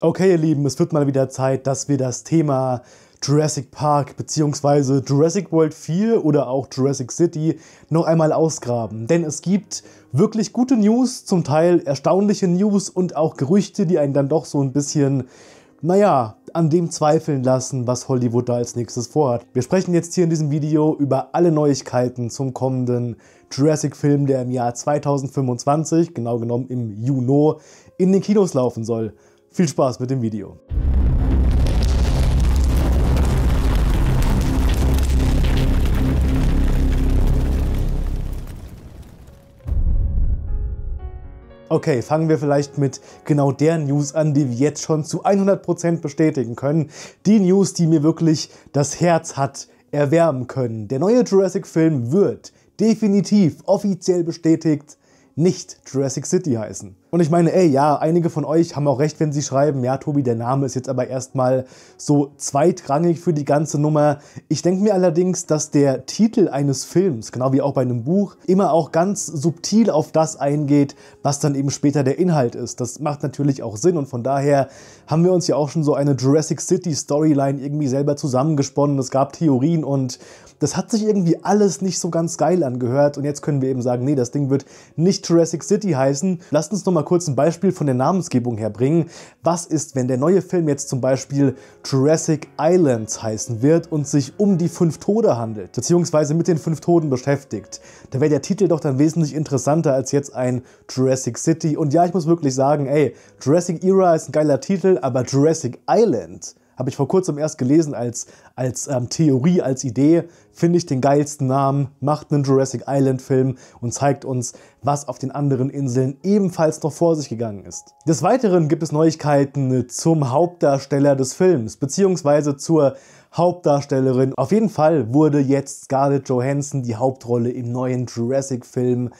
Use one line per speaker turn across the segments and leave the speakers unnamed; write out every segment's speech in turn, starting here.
Okay, ihr Lieben, es wird mal wieder Zeit, dass wir das Thema Jurassic Park bzw. Jurassic World 4 oder auch Jurassic City noch einmal ausgraben. Denn es gibt wirklich gute News, zum Teil erstaunliche News und auch Gerüchte, die einen dann doch so ein bisschen, naja, an dem zweifeln lassen, was Hollywood da als nächstes vorhat. Wir sprechen jetzt hier in diesem Video über alle Neuigkeiten zum kommenden Jurassic-Film, der im Jahr 2025, genau genommen im Juno, in den Kinos laufen soll. Viel Spaß mit dem Video. Okay, fangen wir vielleicht mit genau der News an, die wir jetzt schon zu 100% bestätigen können. Die News, die mir wirklich das Herz hat erwärmen können. Der neue Jurassic-Film wird definitiv offiziell bestätigt nicht Jurassic City heißen. Und ich meine, ey, ja, einige von euch haben auch recht, wenn sie schreiben, ja, Tobi, der Name ist jetzt aber erstmal so zweitrangig für die ganze Nummer. Ich denke mir allerdings, dass der Titel eines Films, genau wie auch bei einem Buch, immer auch ganz subtil auf das eingeht, was dann eben später der Inhalt ist. Das macht natürlich auch Sinn und von daher haben wir uns ja auch schon so eine Jurassic City Storyline irgendwie selber zusammengesponnen. Es gab Theorien und das hat sich irgendwie alles nicht so ganz geil angehört und jetzt können wir eben sagen, nee, das Ding wird nicht Jurassic City heißen. Lasst uns nochmal mal kurz ein Beispiel von der Namensgebung her bringen. Was ist, wenn der neue Film jetzt zum Beispiel Jurassic Islands heißen wird und sich um die fünf Tode handelt, beziehungsweise mit den fünf Toten beschäftigt? Da wäre der Titel doch dann wesentlich interessanter als jetzt ein Jurassic City. Und ja, ich muss wirklich sagen, ey, Jurassic Era ist ein geiler Titel, aber Jurassic Island habe ich vor kurzem erst gelesen als, als ähm, Theorie, als Idee. Finde ich den geilsten Namen, macht einen Jurassic Island-Film und zeigt uns, was auf den anderen Inseln ebenfalls noch vor sich gegangen ist. Des Weiteren gibt es Neuigkeiten zum Hauptdarsteller des Films, beziehungsweise zur Hauptdarstellerin. Auf jeden Fall wurde jetzt Scarlett Johansson die Hauptrolle im neuen Jurassic-Film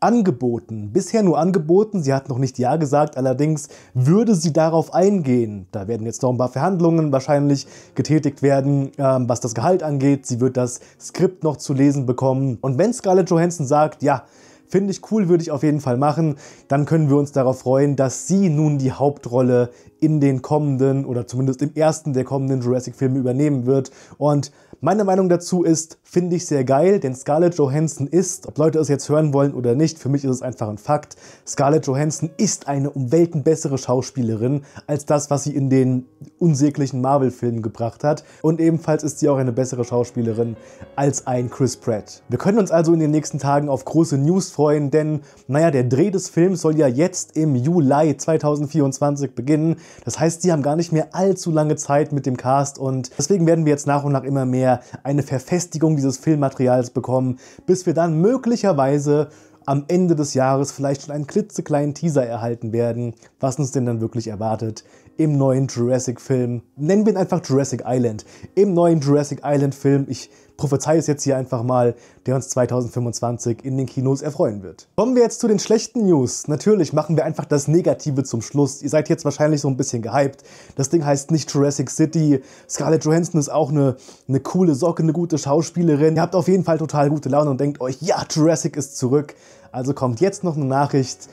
angeboten. Bisher nur angeboten, sie hat noch nicht Ja gesagt, allerdings würde sie darauf eingehen. Da werden jetzt noch ein paar Verhandlungen wahrscheinlich getätigt werden, ähm, was das Gehalt angeht. Sie wird das Skript noch zu lesen bekommen. Und wenn Scarlett Johansson sagt, ja, finde ich cool, würde ich auf jeden Fall machen, dann können wir uns darauf freuen, dass sie nun die Hauptrolle in den kommenden oder zumindest im ersten der kommenden Jurassic-Filme übernehmen wird. Und meine Meinung dazu ist, finde ich sehr geil, denn Scarlett Johansson ist, ob Leute es jetzt hören wollen oder nicht, für mich ist es einfach ein Fakt, Scarlett Johansson ist eine um Welten bessere Schauspielerin als das, was sie in den unsäglichen Marvel-Filmen gebracht hat. Und ebenfalls ist sie auch eine bessere Schauspielerin als ein Chris Pratt. Wir können uns also in den nächsten Tagen auf große News freuen, denn naja, der Dreh des Films soll ja jetzt im Juli 2024 beginnen. Das heißt, sie haben gar nicht mehr allzu lange Zeit mit dem Cast und deswegen werden wir jetzt nach und nach immer mehr eine Verfestigung dieses Filmmaterials bekommen, bis wir dann möglicherweise am Ende des Jahres vielleicht schon einen klitzekleinen Teaser erhalten werden, was uns denn dann wirklich erwartet im neuen Jurassic-Film. Nennen wir ihn einfach Jurassic Island. Im neuen Jurassic Island-Film, ich prophezeie es jetzt hier einfach mal, der uns 2025 in den Kinos erfreuen wird. Kommen wir jetzt zu den schlechten News. Natürlich machen wir einfach das Negative zum Schluss. Ihr seid jetzt wahrscheinlich so ein bisschen gehypt. Das Ding heißt nicht Jurassic City. Scarlett Johansson ist auch eine, eine coole Socke, eine gute Schauspielerin. Ihr habt auf jeden Fall total gute Laune und denkt euch, ja, Jurassic ist zurück. Also kommt jetzt noch eine Nachricht,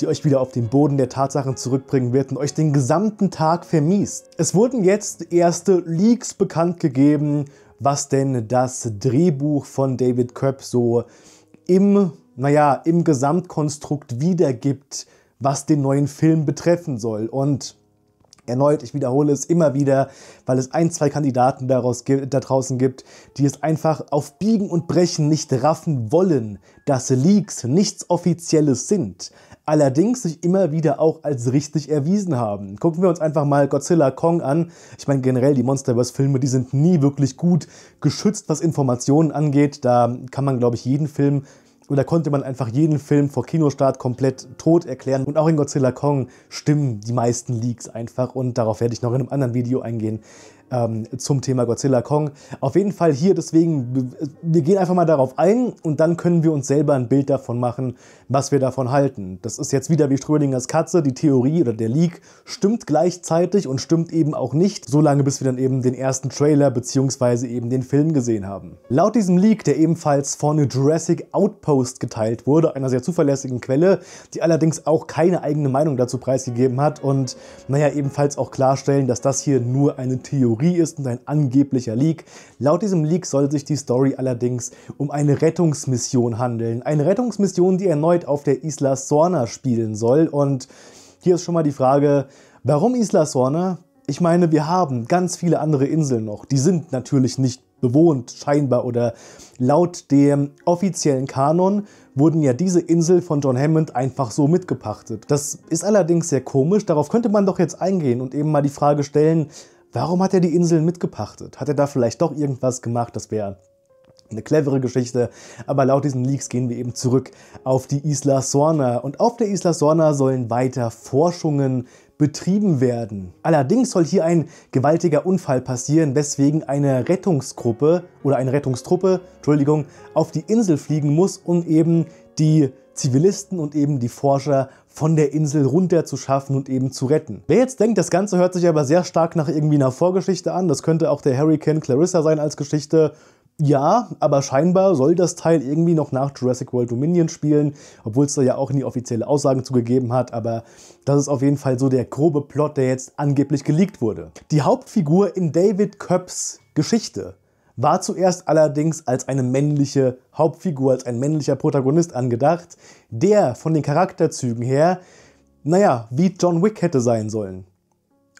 die euch wieder auf den Boden der Tatsachen zurückbringen wird und euch den gesamten Tag vermiest. Es wurden jetzt erste Leaks bekannt gegeben, was denn das Drehbuch von David Köpp so im, naja, im Gesamtkonstrukt wiedergibt, was den neuen Film betreffen soll. Und Erneut, ich wiederhole es immer wieder, weil es ein, zwei Kandidaten daraus, da draußen gibt, die es einfach auf Biegen und Brechen nicht raffen wollen, dass Leaks nichts Offizielles sind allerdings sich immer wieder auch als richtig erwiesen haben. Gucken wir uns einfach mal Godzilla Kong an. Ich meine generell, die Monsterverse-Filme, die sind nie wirklich gut geschützt, was Informationen angeht. Da kann man, glaube ich, jeden Film oder konnte man einfach jeden Film vor Kinostart komplett tot erklären. Und auch in Godzilla Kong stimmen die meisten Leaks einfach und darauf werde ich noch in einem anderen Video eingehen ähm, zum Thema Godzilla Kong. Auf jeden Fall hier deswegen, wir gehen einfach mal darauf ein und dann können wir uns selber ein Bild davon machen, was wir davon halten. Das ist jetzt wieder wie Strödingers Katze, die Theorie oder der Leak stimmt gleichzeitig und stimmt eben auch nicht, solange bis wir dann eben den ersten Trailer bzw. eben den Film gesehen haben. Laut diesem Leak, der ebenfalls von Jurassic Outpost geteilt wurde, einer sehr zuverlässigen Quelle, die allerdings auch keine eigene Meinung dazu preisgegeben hat und naja, ebenfalls auch klarstellen, dass das hier nur eine Theorie Theorie ist und ein angeblicher Leak. Laut diesem Leak soll sich die Story allerdings um eine Rettungsmission handeln. Eine Rettungsmission, die erneut auf der Isla Sorna spielen soll. Und hier ist schon mal die Frage, warum Isla Sorna? Ich meine, wir haben ganz viele andere Inseln noch. Die sind natürlich nicht bewohnt, scheinbar oder laut dem offiziellen Kanon wurden ja diese Insel von John Hammond einfach so mitgepachtet. Das ist allerdings sehr komisch, darauf könnte man doch jetzt eingehen und eben mal die Frage stellen, Warum hat er die Inseln mitgepachtet? Hat er da vielleicht doch irgendwas gemacht? Das wäre eine clevere Geschichte. Aber laut diesen Leaks gehen wir eben zurück auf die Isla Sorna. Und auf der Isla Sorna sollen weiter Forschungen betrieben werden. Allerdings soll hier ein gewaltiger Unfall passieren, weswegen eine Rettungsgruppe oder eine Rettungstruppe, Entschuldigung, auf die Insel fliegen muss, um eben die Zivilisten und eben die Forscher von der Insel runter zu schaffen und eben zu retten. Wer jetzt denkt, das Ganze hört sich aber sehr stark nach irgendwie einer Vorgeschichte an, das könnte auch der Hurricane Clarissa sein als Geschichte, ja, aber scheinbar soll das Teil irgendwie noch nach Jurassic World Dominion spielen, obwohl es da ja auch nie offizielle Aussagen zugegeben hat, aber das ist auf jeden Fall so der grobe Plot, der jetzt angeblich geleakt wurde. Die Hauptfigur in David Köpps Geschichte war zuerst allerdings als eine männliche Hauptfigur, als ein männlicher Protagonist angedacht, der von den Charakterzügen her, naja, wie John Wick hätte sein sollen.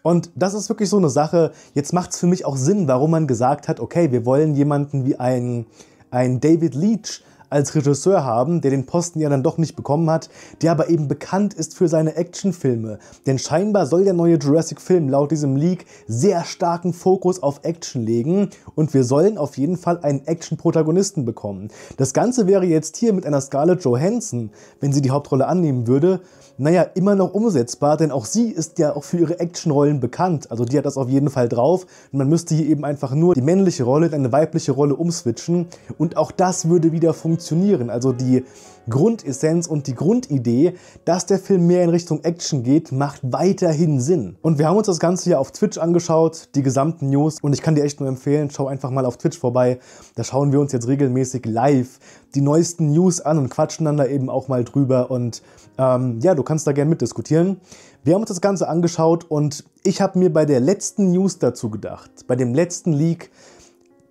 Und das ist wirklich so eine Sache, jetzt macht es für mich auch Sinn, warum man gesagt hat, okay, wir wollen jemanden wie ein, einen David Leach als Regisseur haben, der den Posten ja dann doch nicht bekommen hat, der aber eben bekannt ist für seine Actionfilme. Denn scheinbar soll der neue Jurassic-Film laut diesem Leak sehr starken Fokus auf Action legen und wir sollen auf jeden Fall einen Action-Protagonisten bekommen. Das Ganze wäre jetzt hier mit einer Scarlett Johansson, wenn sie die Hauptrolle annehmen würde, naja, immer noch umsetzbar, denn auch sie ist ja auch für ihre Actionrollen bekannt. Also die hat das auf jeden Fall drauf. Und man müsste hier eben einfach nur die männliche Rolle in eine weibliche Rolle umswitchen. Und auch das würde wieder funktionieren. Also die Grundessenz und die Grundidee, dass der Film mehr in Richtung Action geht, macht weiterhin Sinn. Und wir haben uns das Ganze ja auf Twitch angeschaut, die gesamten News. Und ich kann dir echt nur empfehlen, schau einfach mal auf Twitch vorbei. Da schauen wir uns jetzt regelmäßig live die neuesten News an und quatschen dann da eben auch mal drüber. Und ähm, ja, du kannst da gerne mitdiskutieren. Wir haben uns das Ganze angeschaut und ich habe mir bei der letzten News dazu gedacht, bei dem letzten Leak,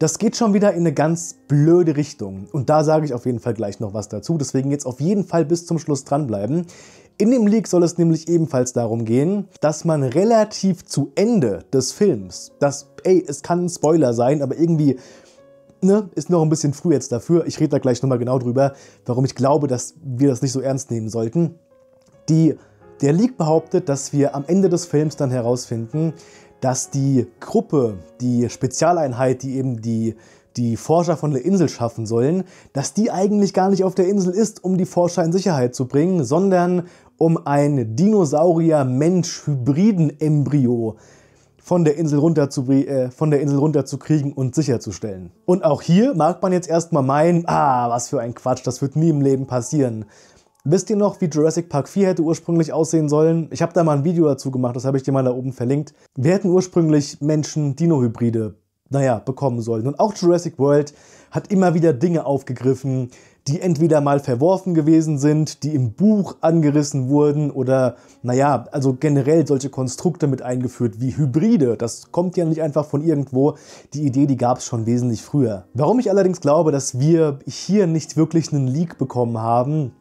das geht schon wieder in eine ganz blöde Richtung. Und da sage ich auf jeden Fall gleich noch was dazu. Deswegen jetzt auf jeden Fall bis zum Schluss dranbleiben. In dem Leak soll es nämlich ebenfalls darum gehen, dass man relativ zu Ende des Films, dass, ey, es kann ein Spoiler sein, aber irgendwie Ne, ist noch ein bisschen früh jetzt dafür. Ich rede da gleich nochmal genau drüber, warum ich glaube, dass wir das nicht so ernst nehmen sollten. Die, der Leak behauptet, dass wir am Ende des Films dann herausfinden, dass die Gruppe, die Spezialeinheit, die eben die, die Forscher von der Insel schaffen sollen, dass die eigentlich gar nicht auf der Insel ist, um die Forscher in Sicherheit zu bringen, sondern um ein Dinosaurier-Mensch-Hybriden-Embryo von der, Insel runter äh, von der Insel runterzukriegen und sicherzustellen. Und auch hier mag man jetzt erstmal meinen, ah, was für ein Quatsch, das wird nie im Leben passieren. Wisst ihr noch, wie Jurassic Park 4 hätte ursprünglich aussehen sollen? Ich habe da mal ein Video dazu gemacht, das habe ich dir mal da oben verlinkt. Wir hätten ursprünglich Menschen-Dino-Hybride, naja, bekommen sollen. Und auch Jurassic World hat immer wieder Dinge aufgegriffen, die entweder mal verworfen gewesen sind, die im Buch angerissen wurden oder, naja, also generell solche Konstrukte mit eingeführt wie Hybride. Das kommt ja nicht einfach von irgendwo. Die Idee, die gab es schon wesentlich früher. Warum ich allerdings glaube, dass wir hier nicht wirklich einen Leak bekommen haben,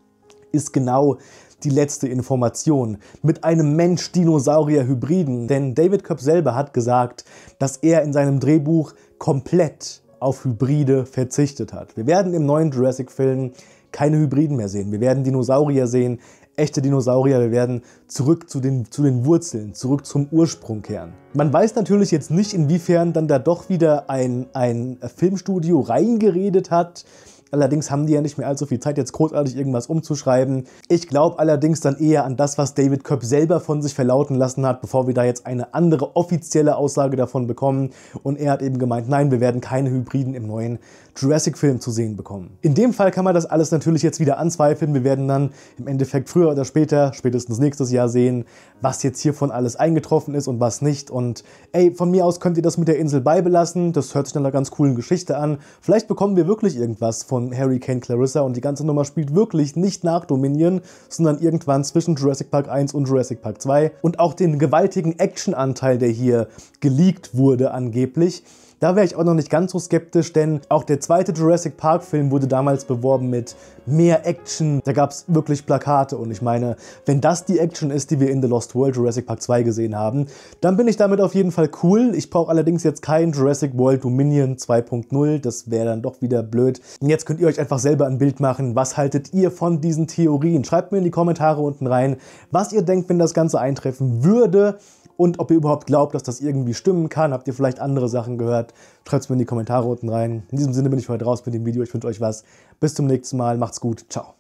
ist genau die letzte Information. Mit einem Mensch-Dinosaurier-Hybriden. Denn David Köpp selber hat gesagt, dass er in seinem Drehbuch komplett auf Hybride verzichtet hat. Wir werden im neuen Jurassic-Film keine Hybriden mehr sehen. Wir werden Dinosaurier sehen, echte Dinosaurier. Wir werden zurück zu den, zu den Wurzeln, zurück zum Ursprung kehren. Man weiß natürlich jetzt nicht, inwiefern dann da doch wieder ein, ein Filmstudio reingeredet hat Allerdings haben die ja nicht mehr allzu viel Zeit, jetzt großartig irgendwas umzuschreiben. Ich glaube allerdings dann eher an das, was David Köpp selber von sich verlauten lassen hat, bevor wir da jetzt eine andere offizielle Aussage davon bekommen. Und er hat eben gemeint, nein, wir werden keine Hybriden im neuen Jurassic-Film zu sehen bekommen. In dem Fall kann man das alles natürlich jetzt wieder anzweifeln. Wir werden dann im Endeffekt früher oder später, spätestens nächstes Jahr sehen, was jetzt hiervon alles eingetroffen ist und was nicht. Und ey, von mir aus könnt ihr das mit der Insel beibelassen. Das hört sich nach einer ganz coolen Geschichte an. Vielleicht bekommen wir wirklich irgendwas von von Kane Clarissa und die ganze Nummer spielt wirklich nicht nach Dominion, sondern irgendwann zwischen Jurassic Park 1 und Jurassic Park 2 und auch den gewaltigen Actionanteil, der hier geleakt wurde angeblich, da wäre ich auch noch nicht ganz so skeptisch, denn auch der zweite Jurassic Park Film wurde damals beworben mit mehr Action. Da gab es wirklich Plakate und ich meine, wenn das die Action ist, die wir in The Lost World Jurassic Park 2 gesehen haben, dann bin ich damit auf jeden Fall cool. Ich brauche allerdings jetzt kein Jurassic World Dominion 2.0, das wäre dann doch wieder blöd. Und Jetzt könnt ihr euch einfach selber ein Bild machen, was haltet ihr von diesen Theorien? Schreibt mir in die Kommentare unten rein, was ihr denkt, wenn das Ganze eintreffen würde und ob ihr überhaupt glaubt, dass das irgendwie stimmen kann. Habt ihr vielleicht andere Sachen gehört? Schreibt es mir in die Kommentare unten rein. In diesem Sinne bin ich heute raus mit dem Video. Ich wünsche euch was. Bis zum nächsten Mal. Macht's gut. Ciao.